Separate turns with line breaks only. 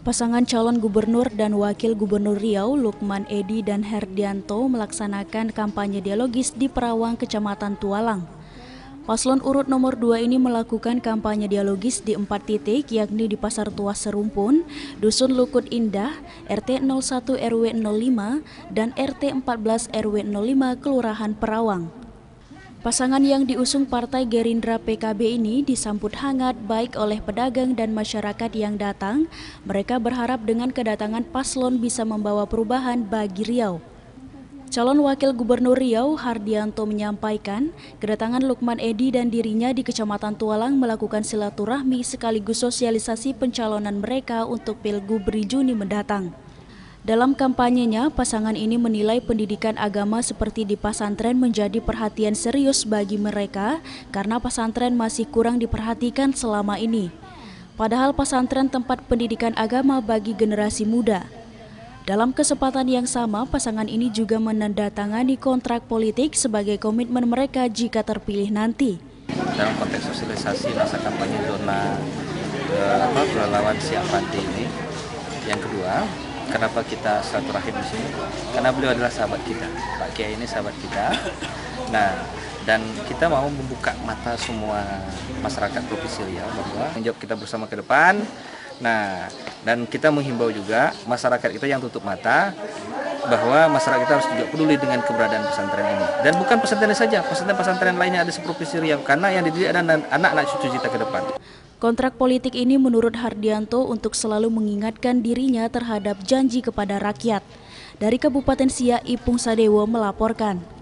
Pasangan calon gubernur dan wakil gubernur Riau, Lukman Edi dan Herdianto melaksanakan kampanye dialogis di Perawang, Kecamatan Tualang. Paslon urut nomor 2 ini melakukan kampanye dialogis di empat titik yakni di Pasar Tua Serumpun, Dusun Lukut Indah, RT 01 RW 05, dan RT 14 RW 05 Kelurahan Perawang. Pasangan yang diusung Partai Gerindra PKB ini disambut hangat baik oleh pedagang dan masyarakat yang datang. Mereka berharap dengan kedatangan paslon bisa membawa perubahan bagi Riau. Calon Wakil Gubernur Riau Hardianto menyampaikan, kedatangan Lukman Edi dan dirinya di Kecamatan Tualang melakukan silaturahmi sekaligus sosialisasi pencalonan mereka untuk Pilgub Juni mendatang. Dalam kampanyenya, pasangan ini menilai pendidikan agama seperti di pesantren menjadi perhatian serius bagi mereka karena pesantren masih kurang diperhatikan selama ini. Padahal pesantren tempat pendidikan agama bagi generasi muda. Dalam kesempatan yang sama, pasangan ini juga menandatangani kontrak politik sebagai komitmen mereka jika terpilih nanti.
Dalam konteks sosialisasi masa kampanye zona eh, apa, lawan siapa ini, yang kedua kenapa kita silaturahim di sini karena beliau adalah sahabat kita Pak Kiai ini sahabat kita nah dan kita mau membuka mata semua masyarakat provinsi ya bahwa menjawab kita bersama ke depan nah dan kita menghimbau juga masyarakat kita yang tutup mata bahwa masyarakat kita harus juga peduli dengan keberadaan pesantren ini dan bukan pesantren saja pesantren-pesantren lainnya ada seprovinsi Riau karena yang dididik adalah anak-anak cucu kita ke depan
Kontrak politik ini menurut Hardianto untuk selalu mengingatkan dirinya terhadap janji kepada rakyat. Dari Kabupaten Sia, Ipung Sadewo melaporkan.